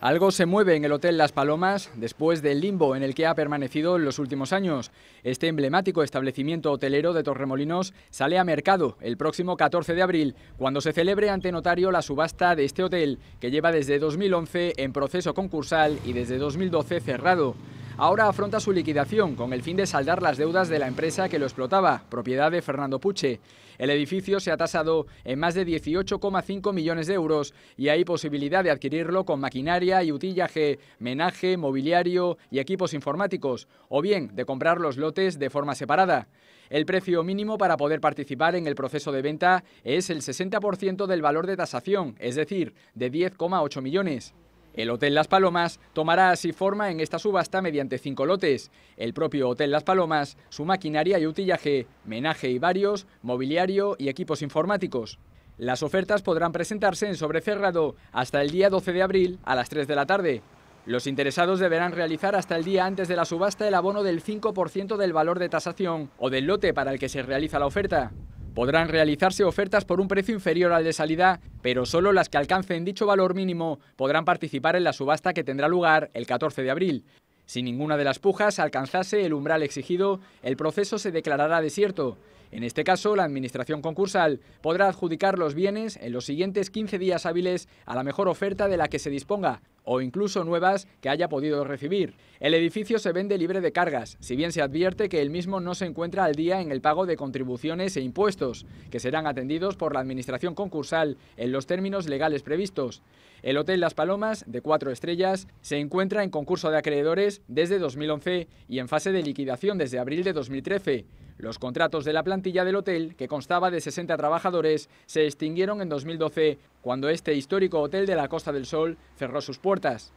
Algo se mueve en el Hotel Las Palomas después del limbo en el que ha permanecido en los últimos años. Este emblemático establecimiento hotelero de Torremolinos sale a mercado el próximo 14 de abril, cuando se celebre ante notario la subasta de este hotel, que lleva desde 2011 en proceso concursal y desde 2012 cerrado ahora afronta su liquidación con el fin de saldar las deudas de la empresa que lo explotaba, propiedad de Fernando Puche. El edificio se ha tasado en más de 18,5 millones de euros y hay posibilidad de adquirirlo con maquinaria y utillaje, menaje, mobiliario y equipos informáticos, o bien de comprar los lotes de forma separada. El precio mínimo para poder participar en el proceso de venta es el 60% del valor de tasación, es decir, de 10,8 millones. El Hotel Las Palomas tomará así forma en esta subasta mediante cinco lotes. El propio Hotel Las Palomas, su maquinaria y utillaje, menaje y varios, mobiliario y equipos informáticos. Las ofertas podrán presentarse en sobrecerrado hasta el día 12 de abril a las 3 de la tarde. Los interesados deberán realizar hasta el día antes de la subasta el abono del 5% del valor de tasación o del lote para el que se realiza la oferta. Podrán realizarse ofertas por un precio inferior al de salida, pero solo las que alcancen dicho valor mínimo podrán participar en la subasta que tendrá lugar el 14 de abril. Si ninguna de las pujas alcanzase el umbral exigido, el proceso se declarará desierto. En este caso, la Administración concursal podrá adjudicar los bienes en los siguientes 15 días hábiles a la mejor oferta de la que se disponga, o incluso nuevas que haya podido recibir. El edificio se vende libre de cargas, si bien se advierte que el mismo no se encuentra al día en el pago de contribuciones e impuestos, que serán atendidos por la Administración concursal en los términos legales previstos. El Hotel Las Palomas, de cuatro estrellas, se encuentra en concurso de acreedores desde 2011 y en fase de liquidación desde abril de 2013. Los contratos de la plantilla del hotel, que constaba de 60 trabajadores, se extinguieron en 2012, cuando este histórico hotel de la Costa del Sol cerró sus puertas.